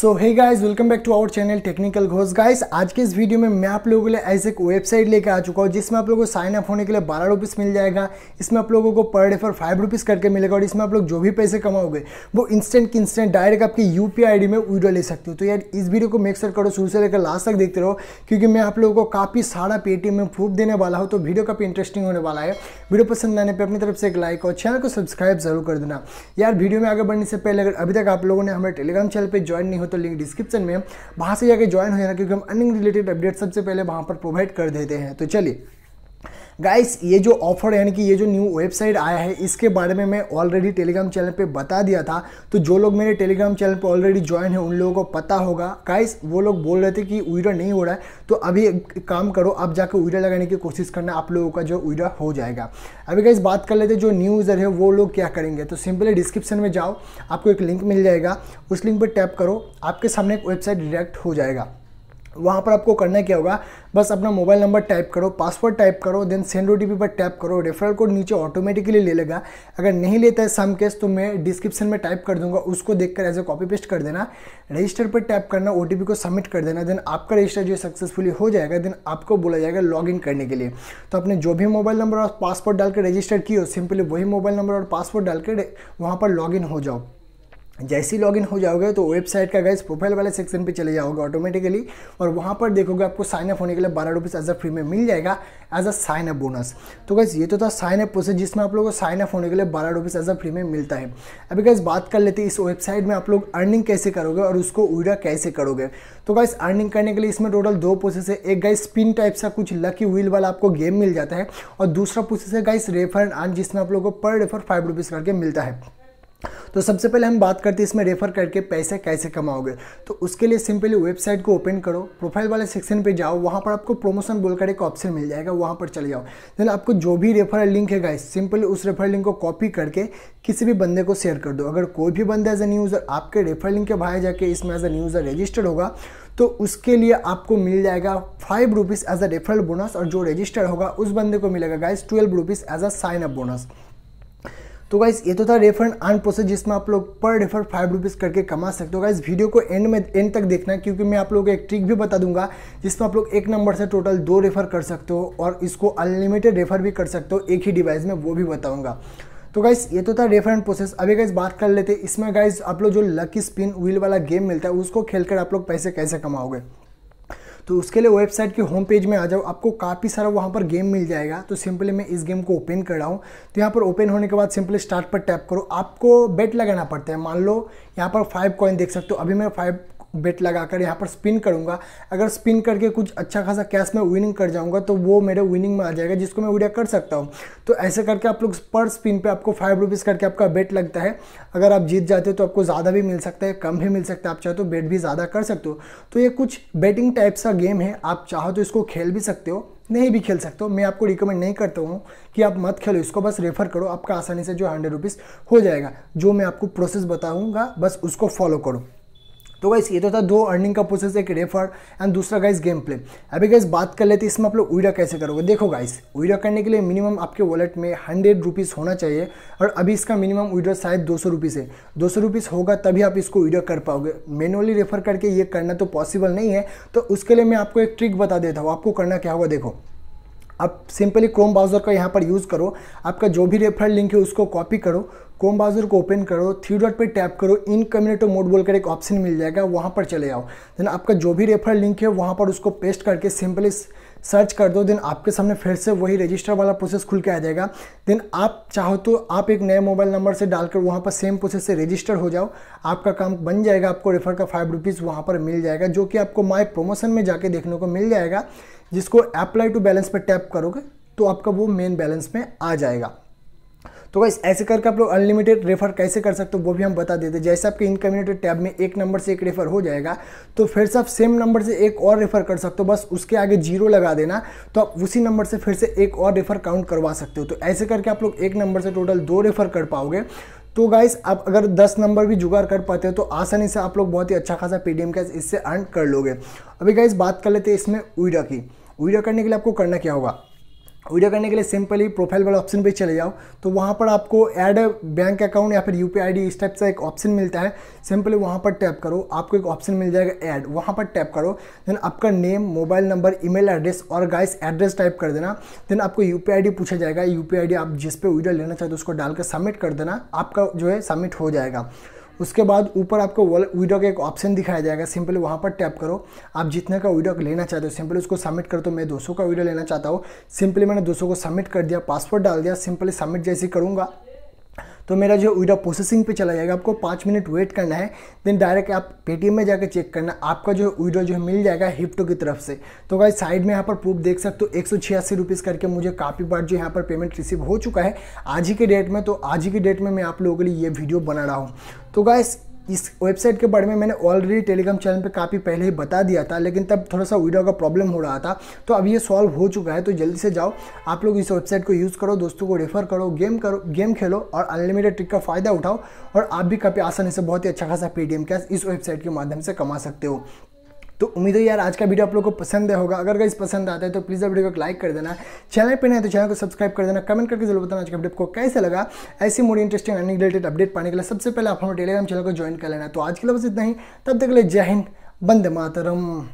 so hey guys welcome back to our channel Technical Ghosh guys आज के इस video में मैं आप लोगों के लिए ऐसे एक वेबसाइट लेकर आ चुका हूँ जिसमें आप लोगों को साइन अप होने के लिए बारह रुपीस मिल जाएगा इसमें आप लोगों को पर डे पर फाइव रुपीज़ करके मिलेगा और इसमें आप लोग जो भी पैसे कमाओगे वो इंस्टेंट की इंस्टेंट डायरेक्ट आपकी यू पी आई डी में वीडियो ले सकते हो तो यार इस वीडियो को मेक करो शुरू से लेकर लास्ट तक देखते रहो क्योंकि मैं आप लोगों को काफ़ी सारा पेटीएम में प्रूफ देने वाला हूँ तो वीडियो काफ़ी इंटरेस्टिंग होने वाला है वीडियो पसंद आने पर अपनी तरफ से एक लाइक और चैनल को सब्सक्राइब जरूर कर देना यार वीडियो में आगे बढ़ने से पहले अगर अभी तक आप लोगों ने हमारे टेलीग्राम चैनल पर ज्वाइन नहीं हो तो लिंक डिस्क्रिप्शन में वहाँ से जाकर ज्वाइन हो जाना क्योंकि हम अर्निंग रिलेटेड अपडेट सबसे पहले वहाँ पर प्रोवाइड कर देते हैं तो चलिए गाइस ये जो ऑफर यानी कि ये जो न्यू वेबसाइट आया है इसके बारे में मैं ऑलरेडी टेलीग्राम चैनल पे बता दिया था तो जो लोग मेरे टेलीग्राम चैनल पे ऑलरेडी ज्वाइन है उन लोगों को पता होगा गाइस वो लोग बोल रहे थे कि उइडा नहीं हो रहा है तो अभी काम करो आप जाकर उइडा लगाने की कोशिश करना आप लोगों का जो उइडा हो जाएगा अभी गाइस बात कर लेते जो न्यू यूज़र है वो लोग क्या करेंगे तो सिंपली डिस्क्रिप्शन में जाओ आपको एक लिंक मिल जाएगा उस लिंक पर टैप करो आपके सामने एक वेबसाइट डिरेक्ट हो जाएगा वहाँ पर आपको करना क्या होगा बस अपना मोबाइल नंबर टाइप करो पासवर्ड टाइप करो देन सेंड ओ पर टैप करो रेफरल कोड नीचे ऑटोमेटिकली ले लेगा अगर नहीं लेता है सम केस तो मैं डिस्क्रिप्शन में टाइप कर दूंगा उसको देखकर एज ए कॉपी पेस्ट कर देना रजिस्टर पर टैप करना ओ को सबमिट कर देना देन आपका रजिस्टर जो सक्सेसफुली हो जाएगा देन आपको बोला जाएगा लॉग इन करने के लिए तो आपने जो भी मोबाइल नंबर और पासवर्ड डालकर रजिस्टर की हो सिंपली वही मोबाइल नंबर और पासवर्ड के वहाँ पर लॉग इन हो जाओ जैसे ही लॉगिन हो जाओगे तो वेबसाइट का गैस प्रोफाइल वाले सेक्शन पे चले जाओगे ऑटोमेटिकली और वहाँ पर देखोगे आपको साइन अप होने के लिए बारह रुपीज़ एज अ फ्री में मिल जाएगा as a sign up bonus तो गैस ये तो था साइन अप प्रोसेस जिसमें आप लोगों को साइन अप होने के लिए बारह रुपीज़ एज अ फ्री में मिलता है अभी गैस बात कर लेते इस वेबसाइट में आप लोग अर्निंग कैसे करोगे और उसको उड़ा कैसे करोगे तो गैस अर्निंग करने के लिए इसमें टोटल दो प्रोसेस है एक गाइस स्पिन टाइप सा कुछ लकी व्हील वाला आपको गेम मिल जाता है और दूसरा प्रोसेस है गाइस रेफर एंड जिसमें आप लोगों को पर रेफर फाइव रुपीज़ करके मिलता है तो सबसे पहले हम बात करते हैं इसमें रेफर करके पैसे कैसे कमाओगे तो उसके लिए सिंपली वेबसाइट को ओपन करो प्रोफाइल वाले सेक्शन पे जाओ वहाँ पर आपको प्रोमोशन बोलकर एक ऑप्शन मिल जाएगा वहाँ पर चले जाओ देन आपको जो भी रेफरल लिंक है गाइस सिंपली उस रेफरल लिंक को कॉपी करके किसी भी बंदे को शेयर कर दो अगर कोई भी बंदा एज ए न्यूज़र आपके रेफरल लिंक के बाहर जाके इसमें एज ए न्यूज़र रजिस्टर्ड होगा तो उसके लिए आपको मिल जाएगा five rupees as a referral bonus और जो रजिस्टर होगा उस बंदे को मिलेगा guys twelve rupees as a sign up bonus तो गाइज ये तो था रेफंड अन प्रोसेस जिसमें आप लोग पर रेफर फाइव रुपीज़ करके कमा सकते हो गाइज वीडियो को एंड में एंड तक देखना क्योंकि मैं आप लोगों को एक ट्रिक भी बता दूंगा जिसमें आप लोग एक नंबर से टोटल दो रेफर कर सकते हो और इसको अनलिमिटेड रेफर भी कर सकते हो एक ही डिवाइस में वो भी बताऊँगा तो गाइज़ ये तो था रेफरेंट प्रोसेस अभी गाइस बात कर लेते हैं इसमें गाइज आप लोग जो लकी स्पिन व्हील वाला गेम मिलता है उसको खेलकर आप लोग पैसे कैसे कमाओगे तो उसके लिए वेबसाइट के होम पेज में आ जाओ आपको काफ़ी सारा वहाँ पर गेम मिल जाएगा तो सिंपली मैं इस गेम को ओपन कर रहा हूँ तो यहाँ पर ओपन होने के बाद सिंपली स्टार्ट पर टैप करो आपको बेट लगाना पड़ता है मान लो यहाँ पर फाइव कॉइन देख सकते हो अभी मैं फाइव बेट लगाकर यहाँ पर स्पिन करूँगा अगर स्पिन करके कुछ अच्छा खासा कैश में विनिंग कर जाऊँगा तो वो मेरे विनिंग में आ जाएगा जिसको मैं उड़िया कर सकता हूँ तो ऐसे करके आप लोग पर स्पिन पे आपको फाइव रुपीज़ करके आपका बेट लगता है अगर आप जीत जाते हो तो आपको ज़्यादा भी मिल सकता है कम भी मिल सकता है आप चाहे तो बेट भी ज़्यादा कर सकते हो तो ये कुछ बेटिंग टाइप सा गेम है आप चाहो तो इसको खेल भी सकते हो नहीं भी खेल सकते हो मैं आपको रिकमेंड नहीं करता हूँ कि आप मत खेलो इसको बस रेफर करो आपका आसानी से जो हंड्रेड रुपीज़ हो जाएगा जो मैं आपको प्रोसेस बताऊँगा बस उसको फॉलो करो तो गाइस ये तो था दो अर्निंग का प्रोसेस एक रेफर एंड दूसरा गाइस गेम प्ले अभी गाइस बात कर लेते इसमें आप लोग उइडा कैसे करोगे देखो गाइस उइडा करने के लिए मिनिमम आपके वॉलेट में हंड्रेड रुपीज़ होना चाहिए और अभी इसका मिनिमम उइडा शायद दो सौ रुपीज़ है दो सौ रुपीज़ होगा तभी आप इसको उइडा कर पाओगे मैनुअली रेफर करके ये करना तो पॉसिबल नहीं है तो उसके लिए मैं आपको एक ट्रिक बता देता हूँ आपको करना क्या होगा देखो आप सिंपली क्रोम ब्राउज़र का यहाँ पर यूज़ करो आपका जो भी रेफरल लिंक है उसको कॉपी करो क्रोम ब्राउज़र को ओपन करो थ्री डॉट पर टैप करो इन कम्युनिटो मोड बोलकर एक ऑप्शन मिल जाएगा वहाँ पर चले जाओ देन आपका जो भी रेफरल लिंक है वहाँ पर उसको पेस्ट करके सिंपली सर्च कर दो देन आपके सामने फिर से वही रजिस्टर वाला प्रोसेस खुल के आ जाएगा देन आप चाहो तो आप एक नए मोबाइल नंबर से डालकर वहाँ पर सेम प्रोसेस से रजिस्टर हो जाओ आपका काम बन जाएगा आपको रेफर का फाइव रुपीज़ वहाँ पर मिल जाएगा जो कि आपको माई प्रमोशन में जाके देखने को मिल जाएगा जिसको अप्लाई टू बैलेंस पर टैप करोगे तो आपका वो मेन बैलेंस में आ जाएगा तो गाइस ऐसे करके आप लोग अनलिमिटेड रेफर कैसे कर सकते हो वो भी हम बता देते हैं जैसे आपके इनकम्यूनिटेड टैब में एक नंबर से एक रेफर हो जाएगा तो फिर से आप सेम नंबर से एक और रेफर कर सकते हो बस उसके आगे जीरो लगा देना तो आप उसी नंबर से फिर से एक और रेफर काउंट करवा सकते हो तो ऐसे करके आप लोग एक नंबर से टोटल दो रेफर कर पाओगे तो गाइस आप अगर 10 नंबर भी जुगाड़ कर पाते हो तो आसानी से आप लोग बहुत ही अच्छा खासा पेटीएम कैश इससे अर्न कर लोगे अभी गाइस बात कर लेते हैं इसमें उइडा की वीडियो करने के लिए आपको करना क्या होगा वीडियो करने के लिए सिंपली प्रोफाइल वाला ऑप्शन पे चले जाओ तो वहाँ पर आपको ऐड बैंक अकाउंट या फिर यू पी इस टाइप से एक ऑप्शन मिलता है सिंपली वहाँ पर टैप करो आपको एक ऑप्शन मिल जाएगा ऐड वहाँ पर टैप करो देन आपका name mobile number email address और गाइस एड्रेस टाइप कर देना देन आपको यू पी पूछा जाएगा यू पी आप जिस पर वीडियो लेना चाहते हो तो उसको डाल कर सबमिट कर देना आपका जो है सबमिट हो जाएगा उसके बाद ऊपर आपको का एक ऑप्शन दिखाया जाएगा सिंपली वहाँ पर टैप करो आप जितने का विडो लेना चाहते हो सिंपली उसको सबमिट कर दो मैं 200 का वीडियो लेना चाहता हूँ सिंपली मैंने 200 को सबमिट कर दिया पासवर्ड डाल दिया सिंपली सबमिट जैसे करूँगा तो मेरा जो विड्रॉ प्रोसेसिंग पे चला जाएगा आपको पाँच मिनट वेट करना है देन डायरेक्ट आप पेटीएम में जाकर चेक करना आपका जो विड्रॉ जो है मिल जाएगा हिप्टो की तरफ से तो गाइस साइड में यहाँ पर प्रूफ देख सकते हो एक सौ छियासी रुपीज़ करके मुझे काफ़ी बार जो यहाँ पर पेमेंट रिसीव हो चुका है आज ही के डेट में तो आज ही के डेट में मैं आप लोगों के लिए ये वीडियो बना रहा हूँ तो गाइस इस वेबसाइट के बारे में मैंने ऑलरेडी टेलीग्राम चैनल पे काफ़ी पहले ही बता दिया था लेकिन तब थोड़ा सा वीडियो का प्रॉब्लम हो रहा था तो अब ये सॉल्व हो चुका है तो जल्दी से जाओ आप लोग इस वेबसाइट को यूज़ करो दोस्तों को रेफर करो गेम करो गेम खेलो और अनलिमिटेड ट्रिक का फ़ायदा उठाओ और आप भी काफ़ी आसानी से बहुत ही अच्छा खासा पेटीएम कैश इस वेबसाइट के माध्यम से कमा सकते हो तो उम्मीद है यार आज का वीडियो आप लोग को पसंद है होगा अगर गाइस पसंद आता है तो प्लीज़ वीडियो को लाइक कर देना चैनल पर नहीं तो चैनल को सब्सक्राइब कर देना कमेंट करके जरूर बताना आज का अपडेट को कैसे लगा ऐसी मोड़ी इंटरेस्टिंग अर्निंग रिलेटेड अपडेट पाने के लिए सबसे पहले आप हमारे टेलीग्राम चैनल को ज्वाइन कर लेना तो आज के लिए बस इतना ही तब तक के लिए जय हिंद बंद मातरम